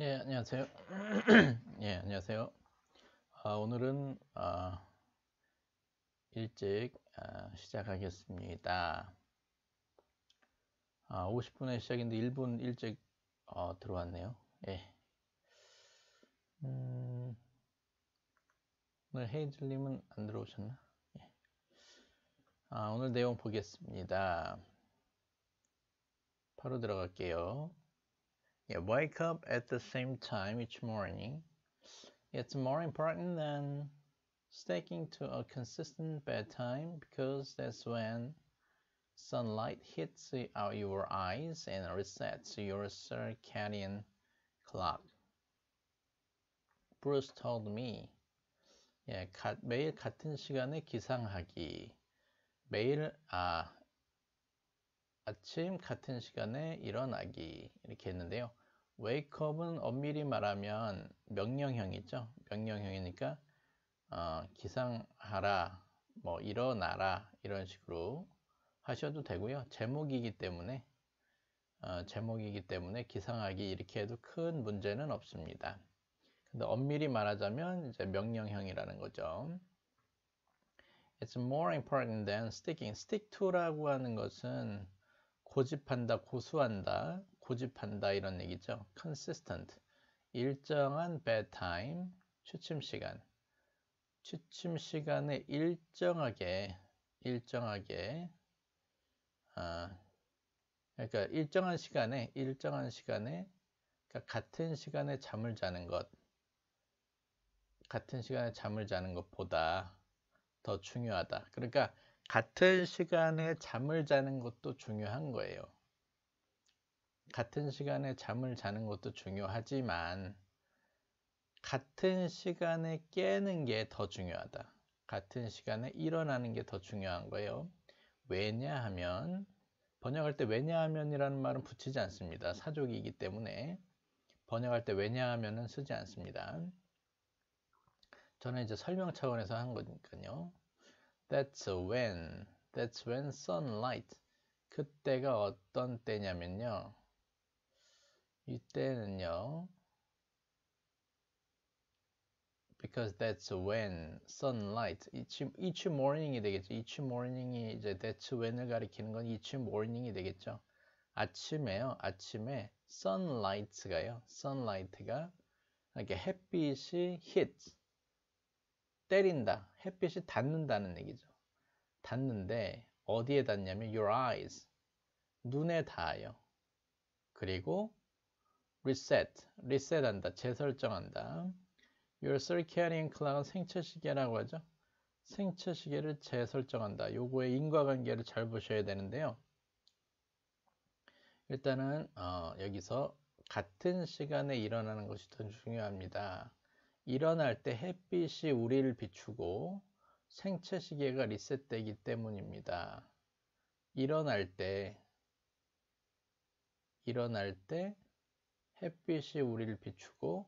예, 안녕하세요. 예, 안녕하세요. 아, 오늘은 아, 일찍 아, 시작하겠습니다. 아, 50분에 시작인데 1분 일찍 어, 들어왔네요. 예. 음, 오늘 헤이즐님은 안 들어오셨나? 예. 아, 오늘 내용 보겠습니다. 바로 들어갈게요. yeah, wake up at the same time each morning. It's more important than sticking to a consistent bedtime because that's when sunlight hits uh, your eyes and resets your circadian clock. Bruce told me, 예, 매일 같은 시간에 기상하기. 매일, 아, 아침 같은 시간에 일어나기 이렇게 했는데요. wake up은 엄밀히 말하면 명령형이죠. 명령형이니까 어, 기상하라, 뭐 일어나라 이런 식으로 하셔도 되고요. 제목이기 때문에 어, 제목이기 때문에 기상하기 이렇게 해도 큰 문제는 없습니다. 근데 엄밀히 말하자면 이제 명령형이라는 거죠. It's more important than sticking. Stick to라고 하는 것은 고집한다, 고수한다, 고집한다 이런 얘기죠. consistent, 일정한 bedtime, 취침 시간. 취침 시간에 일정하게, 일정하게, 아, 그러니까 일정한 시간에, 일정한 시간에, 그러니까 같은 시간에 잠을 자는 것, 같은 시간에 잠을 자는 것보다 더 중요하다. 그러니까 같은 시간에 잠을 자는 것도 중요한 거예요. 같은 시간에 잠을 자는 것도 중요하지만 같은 시간에 깨는 게 더 중요하다. 같은 시간에 일어나는 게 더 중요한 거예요. 왜냐하면 번역할 때 왜냐하면이라는 말은 붙이지 않습니다. 사족이기 때문에 번역할 때 왜냐하면은 쓰지 않습니다. 저는 이제 설명 차원에서 한 거니까요. That's when. That's when sunlight. 그때가 어떤 때냐면요. 이때는요. Because that's when sunlight. each, each morning이 되겠죠. each morning이 이제 that's when을 가리키는 건 each morning이 되겠죠. 아침에요. 아침에 sunlight가요. sunlight가 이렇게 햇빛이 hit. 때린다. 햇빛이 닿는다는 얘기죠. 닿는데 어디에 닿냐면 your eyes. 눈에 닿아요. 그리고 reset, reset한다, 재설정한다. Your circadian clock은 생체 시계라고 하죠. 생체 시계를 재설정한다. 요거의 인과관계를 잘 보셔야 되는데요. 일단은 어, 여기서 같은 시간에 일어나는 것이 더 중요합니다. 일어날 때 햇빛이 우리를 비추고 생체 시계가 리셋되기 때문입니다. 일어날 때 일어날 때 햇빛이 우리를 비추고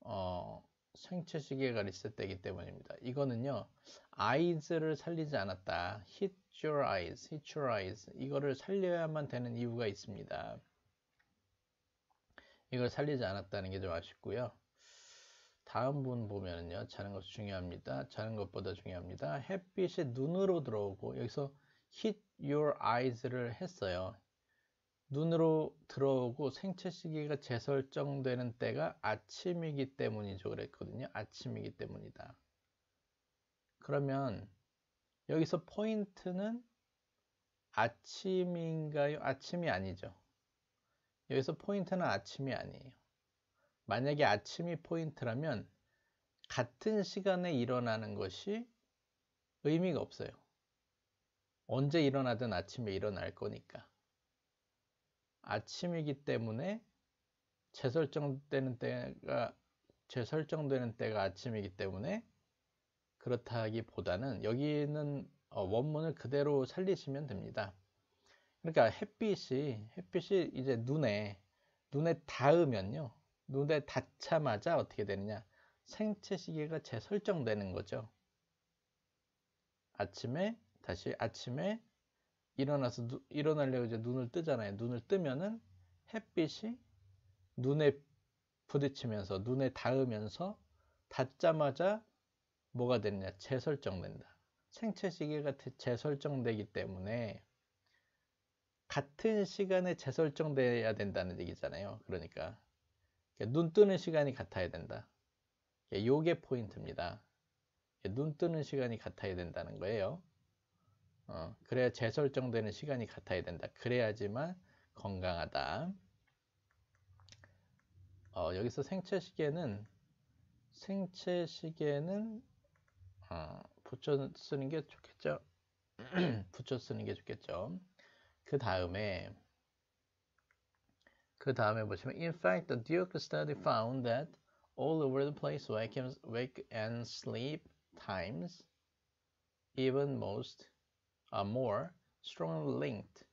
어, 생체 시계가 리셋되기 때문입니다. 이거는요. eyes를 살리지 않았다. hit your eyes, hit your eyes. 이거를 살려야만 되는 이유가 있습니다. 이걸 살리지 않았다는 게 좀 아쉽고요. 다음 분 보면은요. 자는 것이 중요합니다. 자는 것보다 중요합니다. 햇빛이 눈으로 들어오고 여기서 hit your eyes를 했어요. 눈으로 들어오고 생체 시기가 재설정되는 때가 아침이기 때문이죠. 그랬거든요. 아침이기 때문이다. 그러면 여기서 포인트는 아침인가요? 아침이 아니죠. 여기서 포인트는 아침이 아니에요. 만약에 아침이 포인트라면 같은 시간에 일어나는 것이 의미가 없어요. 언제 일어나든 아침에 일어날 거니까. 아침이기 때문에 재설정되는 때가 재설정되는 때가 아침이기 때문에 그렇다기보다는 여기는 어, 원문을 그대로 살리시면 됩니다. 그러니까 햇빛이 햇빛이 이제 눈에 눈에 닿으면요. 눈에 닿자마자 어떻게 되느냐 생체 시계가 재설정되는 거죠. 아침에 다시 아침에 일어나서 누, 일어나려고 이제 눈을 뜨잖아요. 눈을 뜨면은 햇빛이 눈에 부딪히면서 눈에 닿으면서 닿자마자 뭐가 되느냐 재설정된다. 생체 시계가 재설정되기 때문에 같은 시간에 재설정돼야 된다는 얘기잖아요. 그러니까 눈 뜨는 시간이 같아야 된다. 요게 포인트입니다. 눈 뜨는 시간이 같아야 된다는 거예요. 어, 그래야 재설정되는 시간이 같아야 된다. 그래야지만 건강하다. 어, 여기서 생체 시계는 생체 시계는 어, 붙여 쓰는 게 좋겠죠. 붙여 쓰는 게 좋겠죠. 그 다음에 In fact, the Duke study found that all over the place wake, wake and sleep times even most are more strongly linked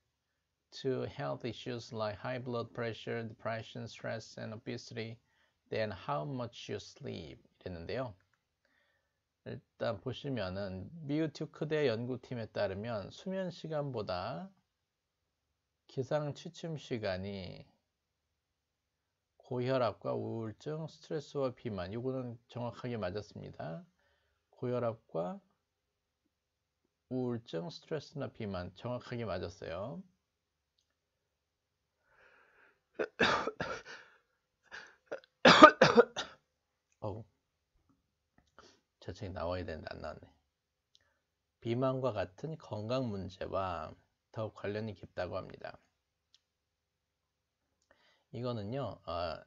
to health issues like high blood pressure, depression, stress, and obesity than how much you sleep 이랬는데요. 일단 보시면은 미우튜크대 연구팀에 따르면 수면 시간보다 기상 취침 시간이 고혈압과 우울증, 스트레스와 비만 이거는 정확하게 맞았습니다. 고혈압과 우울증, 스트레스나 비만 정확하게 맞았어요. 어우, 저책이 나와야 되는데 안 나왔네. 비만과 같은 건강 문제와 더욱 관련이 깊다고 합니다. 이거는요 아,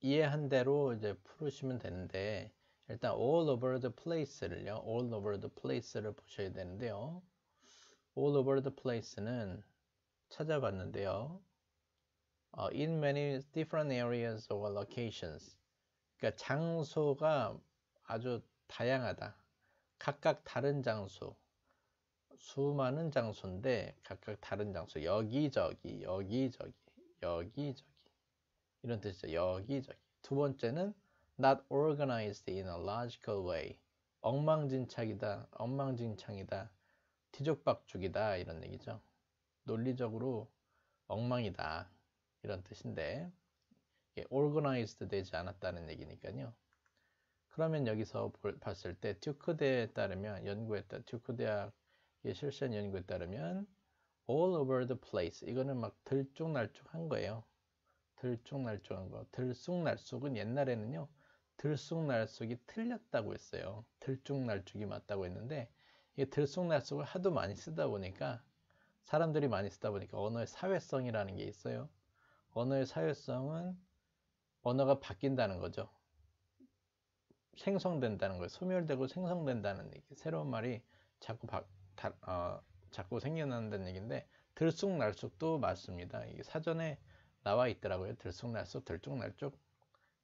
이해한 대로 이제 풀으시면 되는데 일단 all over the place를요 all over the place를 보셔야 되는데요 all over the place는 찾아봤는데요 어, in many different areas or locations 그러니까 장소가 아주 다양하다 각각 다른 장소 수많은 장소인데 각각 다른 장소 여기저기 여기저기 여기저기 이런 뜻이죠. 여기저기. 두 번째는 not organized in a logical way. 엉망진창이다. 엉망진창이다. 뒤죽박죽이다. 이런 얘기죠. 논리적으로 엉망이다. 이런 뜻인데 organized 되지 않았다는 얘기니까요. 그러면 여기서 볼, 봤을 때 듀크대에 따르면 연구했따 듀크 대학의 실시한 연구에 따르면 all over the place 이거는 막 들쭉날쭉한 거예요. 들쭉날쭉한 거. 들쑥날쑥은 옛날에는요. 들쑥날쑥이 틀렸다고 했어요. 들쭉날쭉이 맞다고 했는데 이게 들쑥날쑥을 하도 많이 쓰다 보니까 사람들이 많이 쓰다 보니까 언어의 사회성이라는 게 있어요. 언어의 사회성은 언어가 바뀐다는 거죠. 생성된다는 거예요. 소멸되고 생성된다는 얘기. 새로운 말이 자꾸 바, 다, 어, 자꾸 생겨난다는 얘기인데 들쑥날쑥도 맞습니다. 사전에 나와 있더라고요. 들쑥날쑥 들쭉날쭉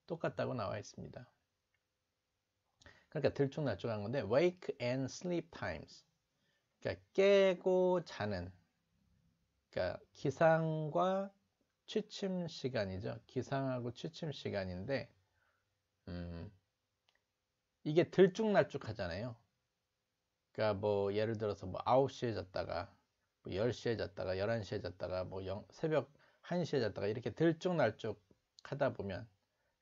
똑같다고 나와 있습니다. 그러니까 들쭉날쭉한 건데 wake and sleep times 그러니까 깨고 자는 그러니까 기상과 취침 시간이죠. 기상하고 취침 시간인데 음, 이게 들쭉날쭉하잖아요. 그러니까 뭐 예를 들어서 뭐 9시에 잤다가 뭐 10시에 잤다가 11시에 잤다가 뭐 영, 새벽 1시에 잤다가 이렇게 들쭉날쭉 하다 보면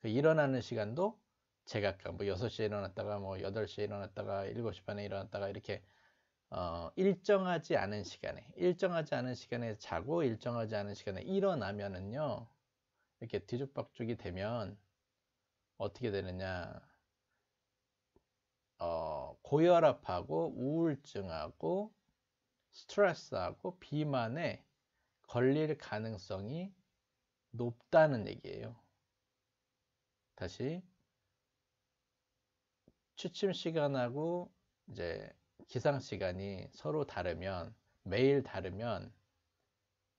그 일어나는 시간도 제각각 뭐 6시에 일어났다가 뭐 8시에 일어났다가 7시 반에 일어났다가 이렇게 어, 일정하지 않은 시간에 일정하지 않은 시간에 자고 일정하지 않은 시간에 일어나면은요 이렇게 뒤죽박죽이 되면 어떻게 되느냐 어, 고혈압하고 우울증하고 스트레스하고 비만에 걸릴 가능성이 높다는 얘기예요. 다시 취침 시간하고 이제 기상 시간이 서로 다르면 매일 다르면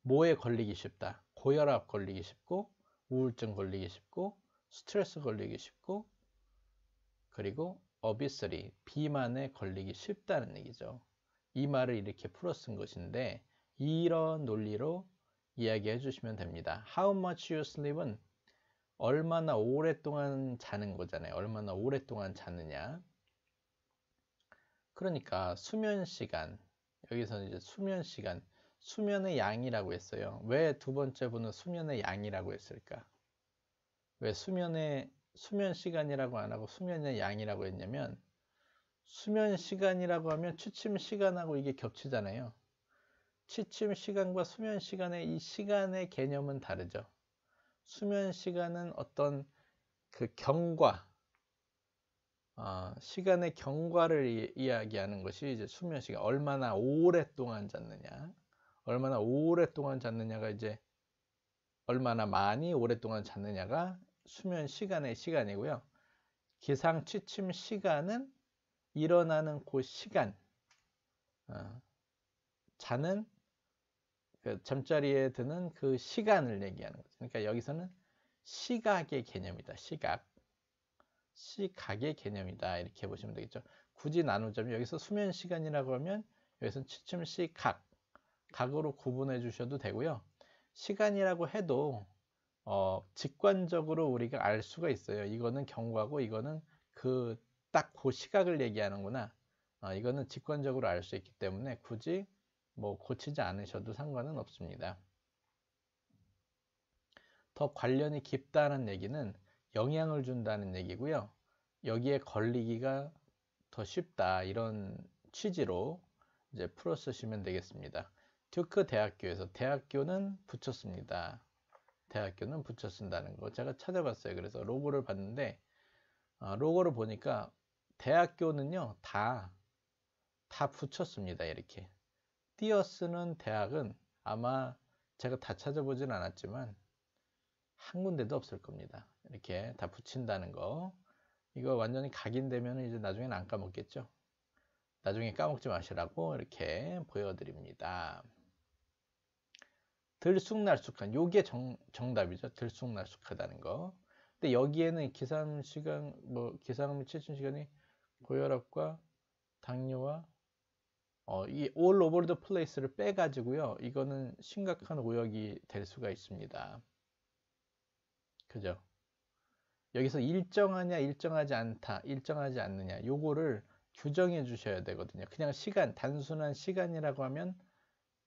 뭐에 걸리기 쉽다. 고혈압 걸리기 쉽고 우울증 걸리기 쉽고 스트레스 걸리기 쉽고 그리고 어비스리 비만에 걸리기 쉽다는 얘기죠. 이 말을 이렇게 풀어 쓴 것인데 이런 논리로 이야기해 주시면 됩니다. How much you sleep은 얼마나 오랫동안 자는 거잖아요. 얼마나 오랫동안 자느냐. 그러니까 수면 시간, 여기서는 이제 수면 시간, 수면의 양이라고 했어요. 왜 두 번째 분은 수면의 양이라고 했을까? 왜 수면의 수면 시간이라고 안 하고 수면의 양이라고 했냐면 수면 시간이라고 하면 취침 시간하고 이게 겹치잖아요. 취침 시간과 수면 시간의 이 시간의 개념은 다르죠. 수면 시간은 어떤 그 경과, 어, 시간의 경과를 이, 야기하는 것이 이제 수면 시간. 얼마나 오랫동안 잤느냐, 얼마나 오랫동안 잤느냐가 이제 얼마나 많이 오랫동안 잤느냐가 수면 시간의 시간이고요. 기상 취침 시간은 일어나는 그 시간, 어, 자는 그 잠자리에 드는 그 시간을 얘기하는 거죠. 그러니까 여기서는 시각의 개념이다. 시각. 시각의 개념이다. 이렇게 보시면 되겠죠. 굳이 나누자면 여기서 수면 시간이라고 하면 여기서는 취침 시각. 각으로 구분해 주셔도 되고요. 시간이라고 해도 어, 직관적으로 우리가 알 수가 있어요. 이거는 경과고 이거는 그 딱그 그 시각을 얘기하는구나. 어, 이거는 직관적으로 알 수 있기 때문에 굳이 뭐 고치지 않으셔도 상관은 없습니다. 더 관련이 깊다는 얘기는 영향을 준다는 얘기고요. 여기에 걸리기가 더 쉽다 이런 취지로 이제 풀어쓰시면 되겠습니다. 듀크 대학교에서 대학교는 붙였습니다. 대학교는 붙였 쓴다는 거 제가 찾아봤어요. 그래서 로고를 봤는데 어, 로고를 보니까 대학교는요 다 다 붙였습니다. 이렇게 띄어쓰는 대학은 아마 제가 다 찾아보진 않았지만 한 군데도 없을 겁니다. 이렇게 다 붙인다는 거. 이거 완전히 각인되면 이제 나중엔 안 까먹겠죠. 나중에 까먹지 마시라고 이렇게 보여드립니다. 들쑥날쑥한 요게 정, 정답이죠. 들쑥날쑥하다는 거. 근데 여기에는 기상 시간 뭐 기상 및 체침 시간이 고혈압과 당뇨와 어, 이 all over the place를 빼가지고요. 이거는 심각한 오역이 될 수가 있습니다. 그죠? 여기서 일정하냐 일정하지 않다 일정하지 않느냐 요거를 규정해 주셔야 되거든요 그냥 시간 단순한 시간이라고 하면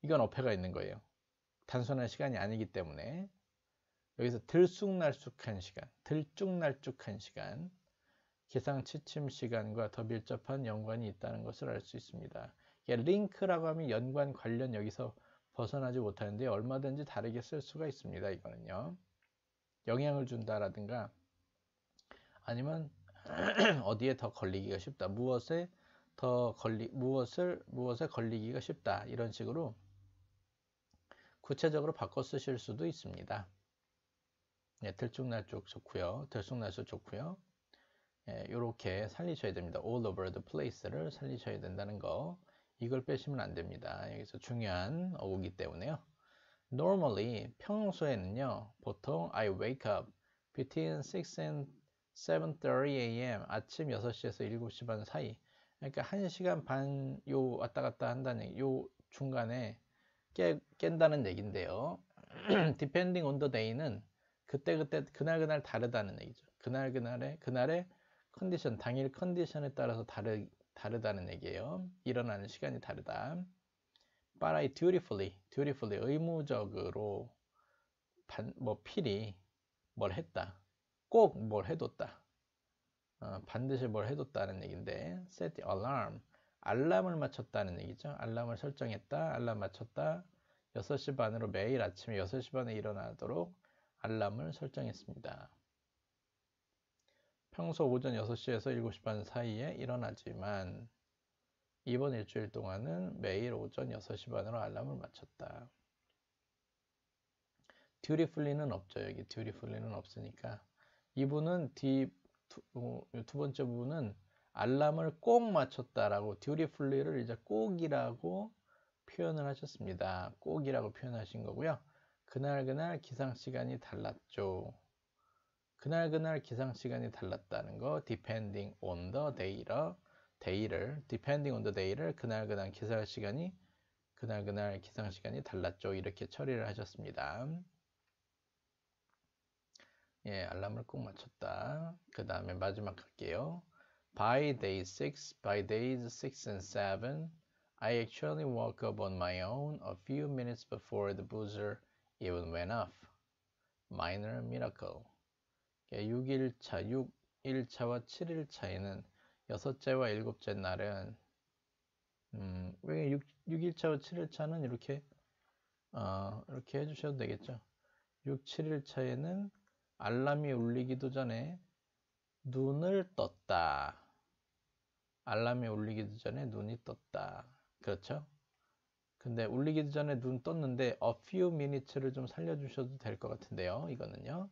이건 어폐가 있는 거예요 단순한 시간이 아니기 때문에 여기서 들쑥날쑥한 시간 들쭉날쭉한 시간 기상취침 시간과 더 밀접한 연관이 있다는 것을 알 수 있습니다 예, 링크라고 하면 연관 관련 여기서 벗어나지 못하는데 얼마든지 다르게 쓸 수가 있습니다. 이거는요. 영향을 준다라든가 아니면 어디에 더 걸리기가 쉽다. 무엇에 더 걸리 무엇을 무엇에 걸리기가 쉽다. 이런 식으로 구체적으로 바꿔 쓰실 수도 있습니다. 예, 들쭉날쭉 좋고요. 들쑥날쑥 좋고요. 예, 요렇게 살리셔야 됩니다. all over the place를 살리셔야 된다는 거. 이걸 빼시면 안 됩니다. 여기서 중요한 어구기 때문에요. Normally, 평소에는요, 보통 I wake up between 6 and 7.30 a.m. 아침 6시에서 7시 반 사이 그러니까 1시간 반 요 왔다 갔다 한다는 얘기, 요 중간에 깨, 깬다는 얘기인데요 Depending on the day는 그때그때 그날그날 다르다는 얘기죠. 그날그날의 그날의 컨디션, 당일 컨디션에 따라서 다르, 다르다는 얘기예요. 일어나는 시간이 다르다. But I dutifully, dutifully 의무적으로 반, 뭐 필히 뭘 했다. 꼭 뭘 해뒀다. 어, 반드시 뭘 해뒀다는 얘기인데 set the alarm, 알람을 맞췄다는 얘기죠. 알람을 설정했다, 알람 맞췄다. 6시 반으로 매일 아침 6시 반에 일어나도록 알람을 설정했습니다. 평소 오전 6시에서 7시 반 사이에 일어나지만 이번 일주일 동안은 매일 오전 6시 반으로 알람을 맞췄다. 듀리풀리는 없죠. 여기 듀리풀리는 없으니까 이분은 두, 어, 두 번째 부분은 알람을 꼭 맞췄다라고 듀리풀리를 이제 꼭이라고 표현을 하셨습니다. 꼭이라고 표현하신 거고요. 그날그날 기상 시간이 달랐죠. 그날그날 기상 시간이 달랐다는 거 depending on the day라 day를 depending on the day를 그날그날 기상 시간이 그날그날 기상 시간이 달랐죠. 이렇게 처리를 하셨습니다. 예, 알람을 꼭 맞췄다. 그 다음에 마지막 갈게요. By day 6, by days 6 and 7, I actually woke up on my own a few minutes before the buzzer even went off. Minor miracle. 6일차, 예, 6일차와 7일차에는 여섯째와 일곱째 날은 음, 왜 6, 6일차와 7일차는 이렇게 어, 이렇게 해주셔도 되겠죠. 6, 7일차에는 알람이 울리기도 전에 눈을 떴다. 알람이 울리기도 전에 눈이 떴다. 그렇죠? 근데 울리기도 전에 눈 떴는데 a few minutes를 좀 살려주셔도 될 것 같은데요. 이거는요.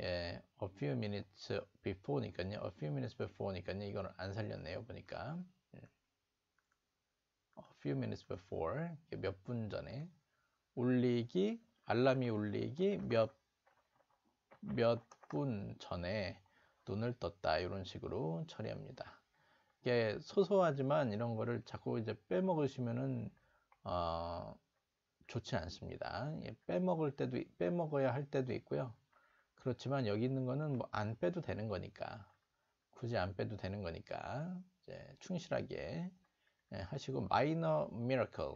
예, a few minutes before니까요. a few minutes before니까요. 이거는 안 살렸네요. 보니까 예. a few minutes before 몇분 전에 울리기 알람이 울리기 몇 몇 분 전에 눈을 떴다 이런 식으로 처리합니다. 이게 소소하지만 이런 거를 자꾸 이제 빼먹으시면은 어, 좋지 않습니다. 예, 빼먹을 때도 빼먹어야 할 때도 있고요. 그렇지만 여기 있는 거는 뭐 안 빼도 되는 거니까 굳이 안 빼도 되는 거니까 충실하게 예, 하시고 마이너 미라클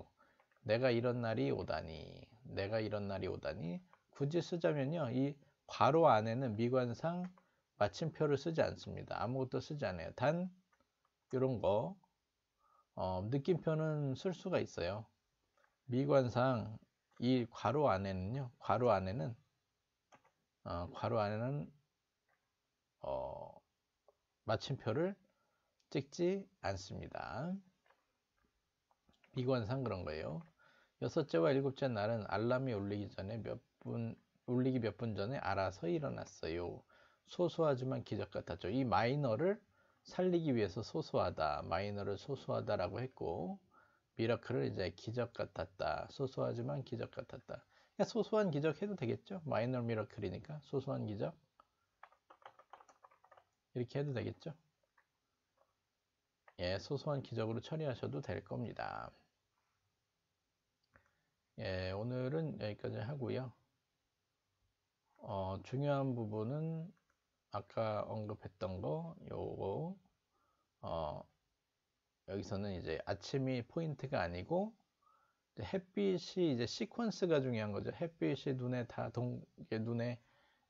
내가 이런 날이 오다니 내가 이런 날이 오다니 굳이 쓰자면요 이 괄호 안에는 미관상 마침표를 쓰지 않습니다 아무것도 쓰지 않아요 단 이런 거 어, 느낌표는 쓸 수가 있어요 미관상 이 괄호 안에는요 괄호 안에는 어, 괄호 안에는 어, 마침표를 찍지 않습니다. 비관상 그런 거예요. 여섯째와 일곱째 날은 알람이 울리기 전에 몇 분, 울리기 몇 분 전에 알아서 일어났어요. 소소하지만 기적 같았죠. 이 마이너를 살리기 위해서 소소하다, 마이너를 소소하다라고 했고, 미라클을 이제 기적 같았다, 소소하지만 기적 같았다. 그러니까 소소한 기적 해도 되겠죠? 마이너 미러클이니까 소소한 기적 이렇게 해도 되겠죠? 예, 소소한 기적으로 처리하셔도 될 겁니다. 예, 오늘은 여기까지 하고요. 어, 중요한 부분은 아까 언급했던 거 요거 어, 여기서는 이제 아침이 포인트가 아니고 햇빛이 이제 시퀀스가 중요한 거죠. 햇빛이 눈에 다 동, 눈에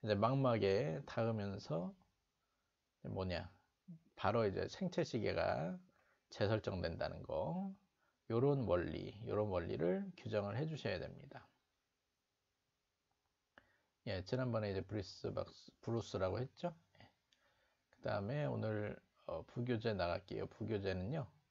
이제 망막에 닿으면서 뭐냐 바로 이제 생체 시계가 재설정된다는 거 요런 원리 요런 원리를 규정을 해 주셔야 됩니다 예 지난번에 이제 브리스 박스 브루스라고 했죠 예. 그 다음에 오늘 어, 부교재 나갈게요 부교재는요